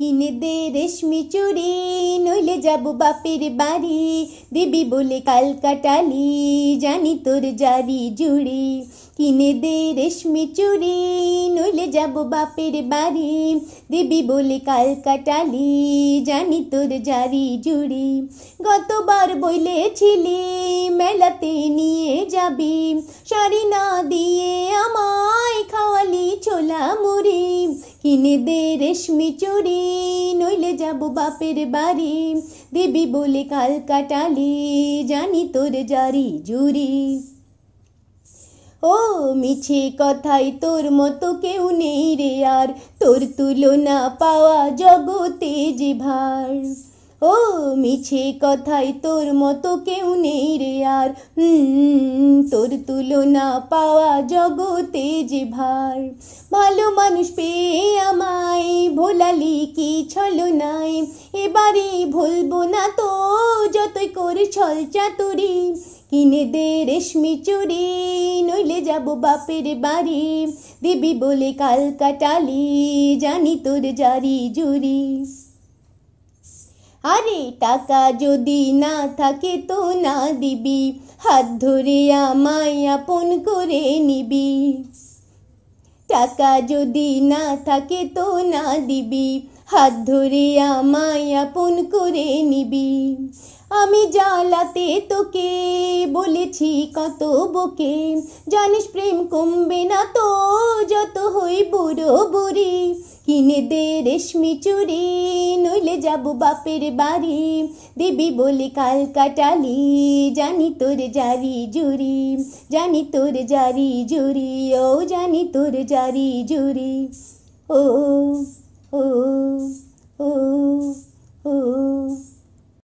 কিনে দে রেশমি চুরি নইলে যাব বাপের বাড়ি দিবি বলে কাল কাটালি জানি তোর জারি জুড়ি কিনে দে রেশমি চুরি নইলে যাব বাপের বাড়ি দিবি বলে কাল কাটালি জানি তোর জারি জুড়ি গতবার বইলেছিলি মেলাতে নিয়ে যাবি সারি না দিয়ে আমায় খাওয়ালি ছোলা কিনে দে রেশমি চুরি নইলে যাব বাপের বাড়ি দেবী বলে কাল কাটালি জানি তোর জারি জুরি ও মিছে কথাই তোর মতো কেউ নেই রে আর তোর তুলনা পাওয়া জগতে যে ভার ও মিছে কথাই তোর মতো কেউ নেই রে আর তোর তুলনা পাওয়া জগতে যে ভার ভালো মানুষ পেয়ে গালি কি ছল নাই এবারে ভুলবো না তো যতই করে ছল চাতুরি কিনে দে রেশমি চুরি নইলে যাব বাপের বাড়ি দিবি বলে কাল কাটালি জানি তোর জারি জুরি আরে টাকা যদি না থাকে তো না দিবি হাত ধরে আমায় আপন করে নিবি টাকা যদি না থাকে তো না দিবি হাত ধরে আমায় আপন করে নিবি আমি জ্বালাতে তোকে বলেছি কত বকে জানিস প্রেম কমবে না তো যত হই বুড়ো বুড়ি কিনে দে রেশমি চুরি নইলে যাবো বাপের বাড়ি দিবি বলে কাল কাটালি জানি তোর জারি জুরি জানি তোর জারি জুরি ও জানি তোর জারি জুরি ও ও